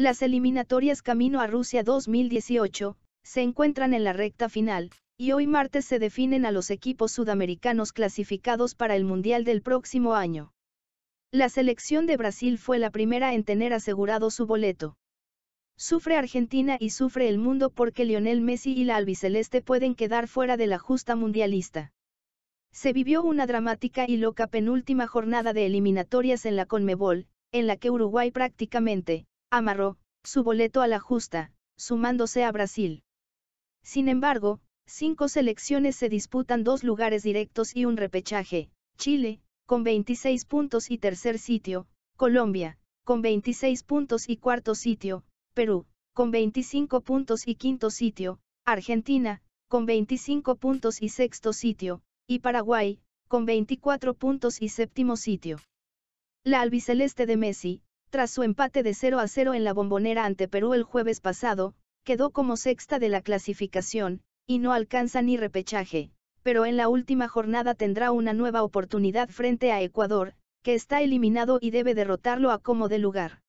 Las eliminatorias camino a Rusia 2018 se encuentran en la recta final, y hoy martes se definen a los equipos sudamericanos clasificados para el Mundial del próximo año. La selección de Brasil fue la primera en tener asegurado su boleto. Sufre Argentina y sufre el mundo porque Lionel Messi y la albiceleste pueden quedar fuera de la justa mundialista. Se vivió una dramática y loca penúltima jornada de eliminatorias en la Conmebol, en la que Uruguay prácticamente amarró, su boleto a la justa, sumándose a Brasil. Sin embargo, cinco selecciones se disputan dos lugares directos y un repechaje, Chile, con 26 puntos y tercer sitio, Colombia, con 26 puntos y cuarto sitio, Perú, con 25 puntos y quinto sitio, Argentina, con 25 puntos y sexto sitio, y Paraguay, con 24 puntos y séptimo sitio. La albiceleste de Messi, tras su empate de 0 a 0 en la bombonera ante Perú el jueves pasado, quedó como sexta de la clasificación, y no alcanza ni repechaje, pero en la última jornada tendrá una nueva oportunidad frente a Ecuador, que está eliminado y debe derrotarlo a como de lugar.